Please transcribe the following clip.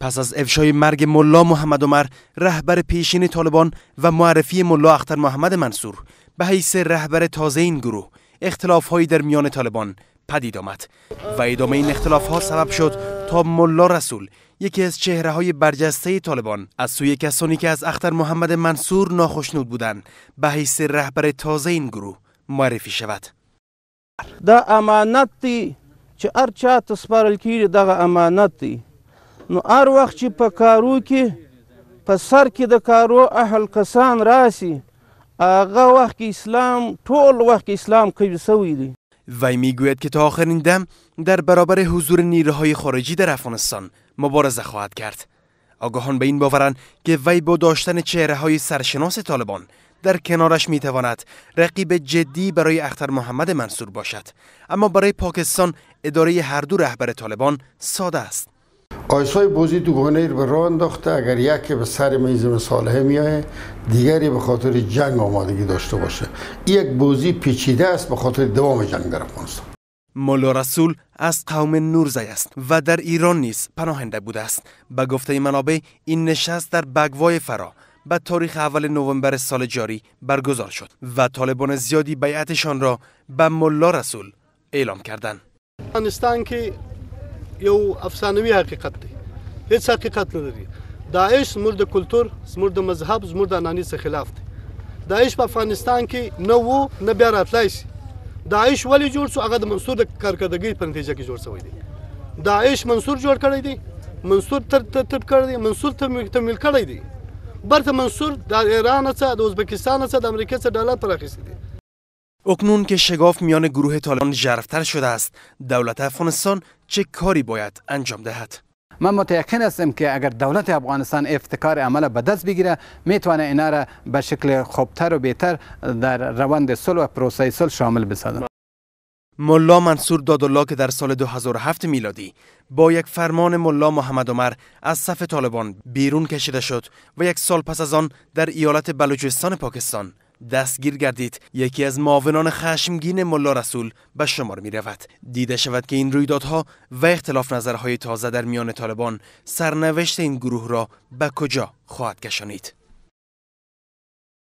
پس از افشای مرگ ملا محمد عمر رهبر پیشین طالبان و معرفی ملا اختر محمد منصور به حیث رهبر تازه این گروه هایی در میان طالبان پدید آمد و ادامه این اختلاف ها سبب شد تا ملا رسول یکی از چهره های برجسته طالبان از سوی کسانی که از اختر محمد منصور ناخشنود بودند به حیث رهبر تازه این گروه معرفی شود دا امانتی چه ارچه هر کیری نو ار وخت چې په کارو کې په سر د کارو اهل کسان راسي هغه وخت اسلام ټول وخت اسلام کوي سوی دی وی میگوید که تا آخرین دم در برابر حضور نیروهای خارجی در افغانستان مبارزه خواهد کرد آگاهان به این باورند که وی با داشتن چهره های سرشناس طالبان در کنارش میتواند رقیب جدی برای اختر محمد منصور باشد اما برای پاکستان اداره هر دو رهبر طالبان ساده است آیسای بوزی دوگانه ایر به راه انداخته اگر یکی به سر میز می میایه دیگری به خاطر جنگ آمادگی داشته باشه یک بوزی پیچیده است به خاطر دوام جنگ در افغانستان مولا رسول از قوم نورزی است و در ایران نیز پناهنده بوده است به گفته منابع این نشست در بگوای فرا به تاریخ اول نوامبر سال جاری برگزار شد و طالبان زیادی بیعتشان را به ملا رسول اعلام کردند افغانستان که یو افسانوي حقیقت دی هیڅ حقیقت نه لري داعش زموږ د کلچر زموږ د مذهب زموږ د اناني څخه خلاف دی داعش په افغانستان کې نه وو نه بیا راتلای شي داعش ولې جوړ شو هغه د منصور د کارکردګۍ په نتیجه کې جوړ شوی دی داعش منصور جوړ کړی دی منصور تر تر کړی دی منصور تمویل کړی دی برته منصور د ایران څخه د ازبکستان څخه د امریکا څخه ډالر پر اخیستی دی اکنون که شگاف میان گروه طالبان جرفتر شده است دولت افغانستان چه کاری باید انجام دهد من متیقن هستم که اگر دولت افغانستان افتکار عمل به دست بگیره میتونه اینا را به شکل خوبتر و بهتر در روند صلح و پروسه صلح شامل بسازم ملا منصور دادالله که در سال 2007 میلادی با یک فرمان ملا محمد عمر از صف طالبان بیرون کشیده شد و یک سال پس از آن در ایالت بلوچستان پاکستان دستگیر گردید یکی از معاونان خشمگین ملا رسول به شمار می رود دیده شود که این رویدادها و اختلاف نظرهای تازه در میان طالبان سرنوشت این گروه را به کجا خواهد کشانید